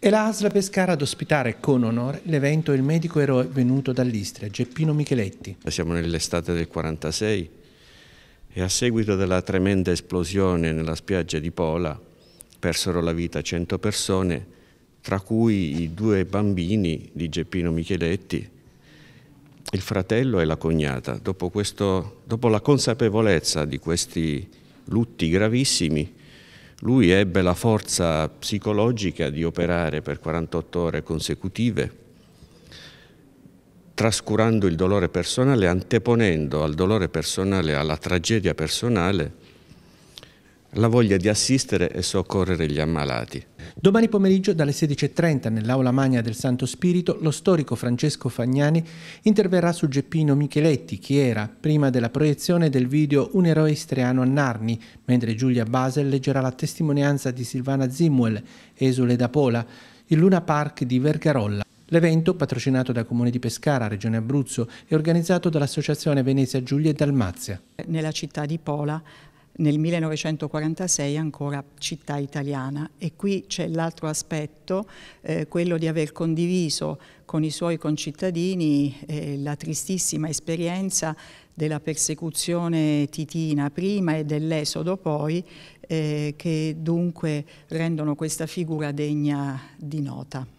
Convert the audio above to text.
E la ASL Pescara ad ospitare con onore l'evento Il medico eroe venuto dall'Istria, Geppino Micheletti. Eh, siamo nell'estate del 46 e a seguito della tremenda esplosione nella spiaggia di Pola persero la vita 100 persone, tra cui i due bambini di Geppino Micheletti, il fratello e la cognata. Dopo, questo, dopo la consapevolezza di questi lutti gravissimi, lui ebbe la forza psicologica di operare per 48 ore consecutive, trascurando il dolore personale, anteponendo al dolore personale, alla tragedia personale, la voglia di assistere e soccorrere gli ammalati. Domani pomeriggio dalle 16.30 nell'Aula Magna del Santo Spirito lo storico Francesco Fagnani interverrà su Geppino Micheletti, che era, prima della proiezione del video Un eroe istriano a Narni, mentre Giulia Basel leggerà la testimonianza di Silvana Zimuel, esule da Pola, il Luna Park di Vergarolla. L'evento, patrocinato dal Comune di Pescara, Regione Abruzzo, è organizzato dall'Associazione Venezia Giulia e Dalmazia. Nella città di Pola nel 1946 ancora città italiana e qui c'è l'altro aspetto, eh, quello di aver condiviso con i suoi concittadini eh, la tristissima esperienza della persecuzione titina prima e dell'esodo poi, eh, che dunque rendono questa figura degna di nota.